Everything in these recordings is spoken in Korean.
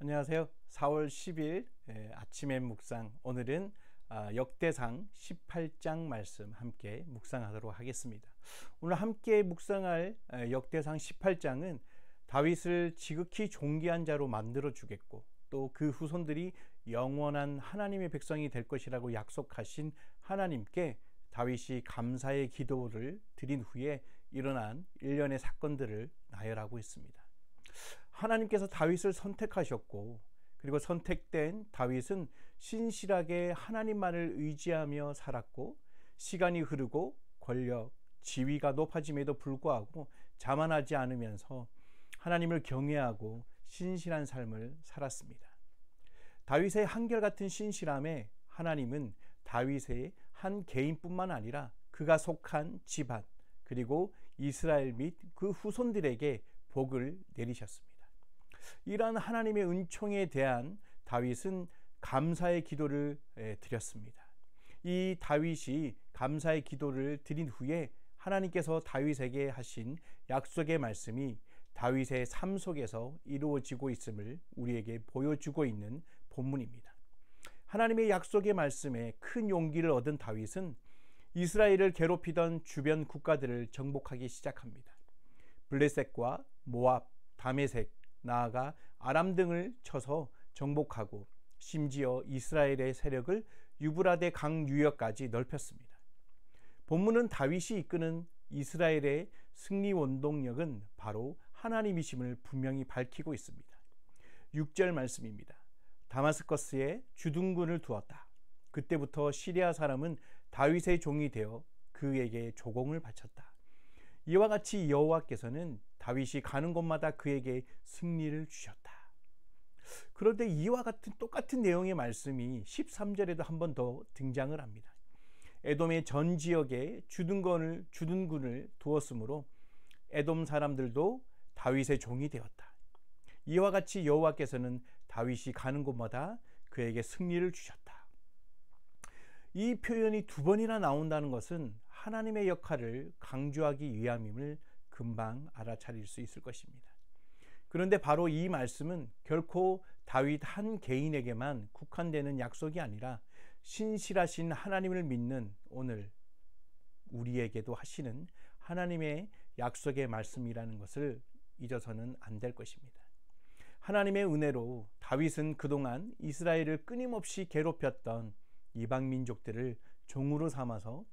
안녕하세요. 4월 10일 예, 아침의 묵상. 오늘은 아, 역대상 18장 말씀 함께 묵상하도록 하겠습니다. 오늘 함께 묵상할 예, 역대상 18장은 다윗을 지극히 존귀한 자로 만들어 주겠고 또 그 후손들이 영원한 하나님의 백성이 될 것이라고 약속하신 하나님께 다윗이 감사의 기도를 드린 후에 일어난 일련의 사건들을 나열하고 있습니다. 하나님께서 다윗을 선택하셨고 그리고 선택된 다윗은 신실하게 하나님만을 의지하며 살았고 시간이 흐르고 권력, 지위가 높아짐에도 불구하고 자만하지 않으면서 하나님을 경외하고 신실한 삶을 살았습니다. 다윗의 한결같은 신실함에 하나님은 다윗의 한 개인뿐만 아니라 그가 속한 집안 그리고 이스라엘 및 그 후손들에게 복을 내리셨습니다. 이러한 하나님의 은총에 대한 다윗은 감사의 기도를 드렸습니다. 이 다윗이 감사의 기도를 드린 후에 하나님께서 다윗에게 하신 약속의 말씀이 다윗의 삶 속에서 이루어지고 있음을 우리에게 보여주고 있는 본문입니다. 하나님의 약속의 말씀에 큰 용기를 얻은 다윗은 이스라엘을 괴롭히던 주변 국가들을 정복하기 시작합니다. 블레셋과 모압, 다메섹, 나아가 아람 등을 쳐서 정복하고 심지어 이스라엘의 세력을 유브라데 강 유역까지 넓혔습니다. 본문은 다윗이 이끄는 이스라엘의 승리 원동력은 바로 하나님이심을 분명히 밝히고 있습니다. 6절 말씀입니다. 다마스커스에 주둔군을 두었다. 그때부터 시리아 사람은 다윗의 종이 되어 그에게 조공을 바쳤다. 이와 같이 여호와께서는 다윗이 가는 곳마다 그에게 승리를 주셨다. 그런데 이와 같은 똑같은 내용의 말씀이 13절에도 한 번 더 등장을 합니다. 에돔의 전 지역에 주둔권을 주둔군을 두었으므로 에돔 사람들도 다윗의 종이 되었다. 이와 같이 여호와께서는 다윗이 가는 곳마다 그에게 승리를 주셨다. 이 표현이 두 번이나 나온다는 것은 하나님의 역할을 강조하기 위함임을 금방 알아차릴 수 있을 것입니다. 그런데 바로 이 말씀은 결코 다윗 한 개인에게만 국한되는 약속이 아니라 신실하신 하나님을 믿는 오늘 우리에게도 하시는 하나님의 약속의 말씀이라는 것을 잊어서는 안 될 것입니다. 하나님의 은혜로 다윗은 그동안 이스라엘을 끊임없이 괴롭혔던 이방 민족들을 종으로 삼아서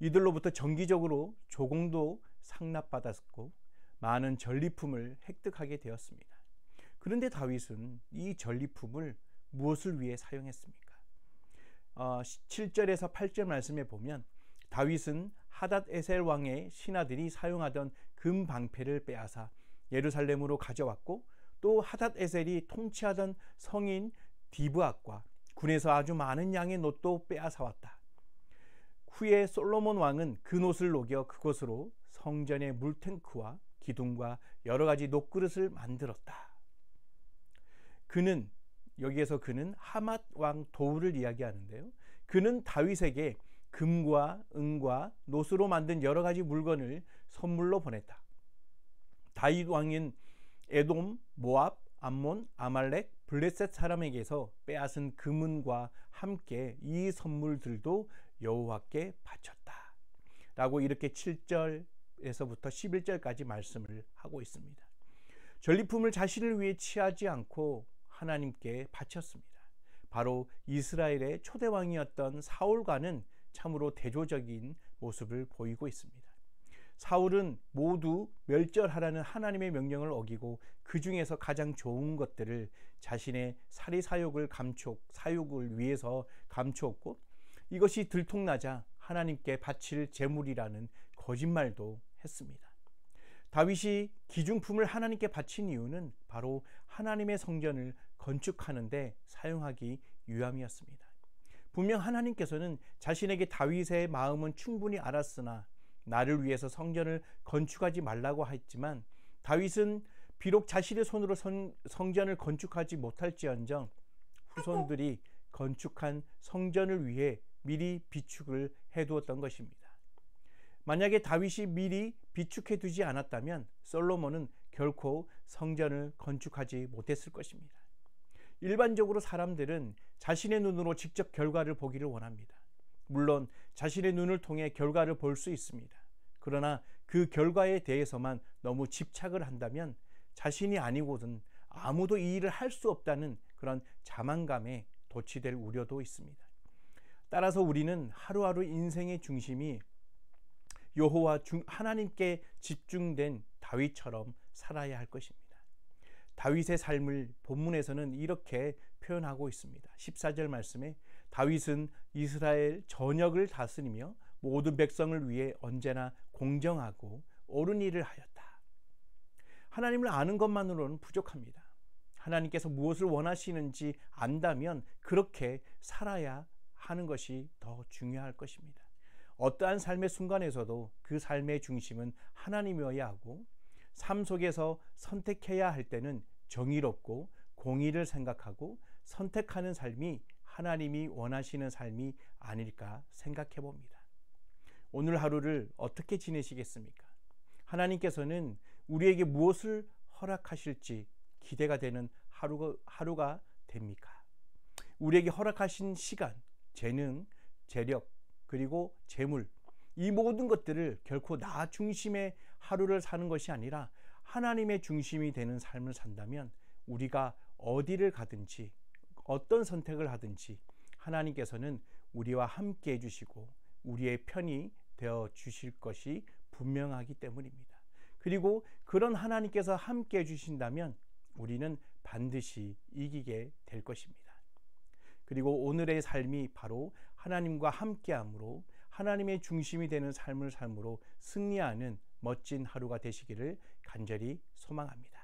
이들로부터 정기적으로 조공도 상납받았고 많은 전리품을 획득하게 되었습니다. 그런데 다윗은 이 전리품을 무엇을 위해 사용했습니까? 어, 7절에서 8절 말씀에 보면 다윗은 하닷 에셀 왕의 신하들이 사용하던 금 방패를 빼앗아 예루살렘으로 가져왔고 또 하닷 에셀이 통치하던 성인 디브악과 군에서 아주 많은 양의 놋도 빼앗아왔다. 후에 솔로몬 왕은 그옷을 녹여 그곳으로 성전의 물탱크와 기둥과 여러 가지 녹그릇을 만들었다. 그는 여기에서 그는 하맛 왕 도우를 이야기하는데요. 그는 다윗에게 금과 은과 노스로 만든 여러 가지 물건을 선물로 보냈다. 다윗 왕인 에돔, 모압, 암몬, 아말렉, 블레셋 사람에게서 빼앗은 금은과 함께 이 선물들도 여호와께 바쳤다. 라고 이렇게 7절에서부터 11절까지 말씀을 하고 있습니다. 전리품을 자신을 위해 취하지 않고 하나님께 바쳤습니다. 바로 이스라엘의 초대왕이었던 사울과는 참으로 대조적인 모습을 보이고 있습니다. 사울은 모두 멸절하라는 하나님의 명령을 어기고 그 중에서 가장 좋은 것들을 자신의 사리 사욕을 감축, 사욕을 위해서 감추었고 이것이 들통나자 하나님께 바칠 제물이라는 거짓말도 했습니다. 다윗이 기중품을 하나님께 바친 이유는 바로 하나님의 성전을 건축하는데 사용하기 위함이었습니다. 분명 하나님께서는 자신에게 다윗의 마음은 충분히 알았으나 나를 위해서 성전을 건축하지 말라고 했지만 다윗은 비록 자신의 손으로 성전을 건축하지 못할지언정 후손들이 건축한 성전을 위해 미리 비축을 해두었던 것입니다. 만약에 다윗이 미리 비축해 두지 않았다면 솔로몬은 결코 성전을 건축하지 못했을 것입니다. 일반적으로 사람들은 자신의 눈으로 직접 결과를 보기를 원합니다. 물론 자신의 눈을 통해 결과를 볼 수 있습니다. 그러나 그 결과에 대해서만 너무 집착을 한다면 자신이 아니고든 아무도 이 일을 할 수 없다는 그런 자만감에 도취될 우려도 있습니다. 따라서 우리는 하루하루 인생의 중심이 여호와 하나님께 집중된 다윗처럼 살아야 할 것입니다. 다윗의 삶을 본문에서는 이렇게 표현하고 있습니다. 14절 말씀에 다윗은 이스라엘 전역을 다스리며 모든 백성을 위해 언제나 공정하고 옳은 일을 하였다. 하나님을 아는 것만으로는 부족합니다. 하나님께서 무엇을 원하시는지 안다면 그렇게 살아야 하는 것이 더 중요할 것입니다. 어떠한 삶의 순간에서도 그 삶의 중심은 하나님이어야 하고 삶 속에서 선택해야 할 때는 정의롭고 공의를 생각하고 선택하는 삶이 하나님이 원하시는 삶이 아닐까 생각해 봅니다. 오늘 하루를 어떻게 지내시겠습니까? 하나님께서는 우리에게 무엇을 허락하실지 기대가 되는 하루가, 하루가 됩니까? 우리에게 허락하신 시간, 재능, 재력, 그리고 재물 이 모든 것들을 결코 나 중심의 하루를 사는 것이 아니라 하나님의 중심이 되는 삶을 산다면 우리가 어디를 가든지 어떤 선택을 하든지 하나님께서는 우리와 함께 해주시고 우리의 편이 되어 주실 것이 분명하기 때문입니다. 그리고 그런 하나님께서 함께 해주신다면 우리는 반드시 이기게 될 것입니다. 그리고 오늘의 삶이 바로 하나님과 함께함으로 하나님의 중심이 되는 삶을 삶으로 승리하는 멋진 하루가 되시기를 간절히 소망합니다.